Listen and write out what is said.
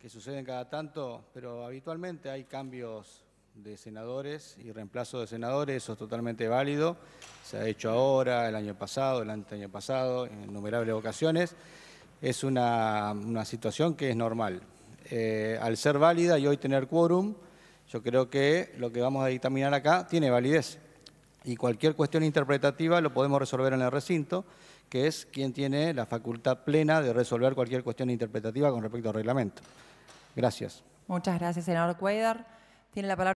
que suceden cada tanto, pero habitualmente hay cambios de senadores y reemplazo de senadores, eso es totalmente válido. Se ha hecho ahora, el año pasado, el año pasado, en innumerables ocasiones. Es una, situación que es normal. Eh, al ser válida y hoy tener quórum, yo creo que lo que vamos a dictaminar acá tiene validez y cualquier cuestión interpretativa lo podemos resolver en el recinto, que es quien tiene la facultad plena de resolver cualquier cuestión interpretativa con respecto al reglamento. Gracias. Muchas gracias, senador Cuedar. Tiene la palabra.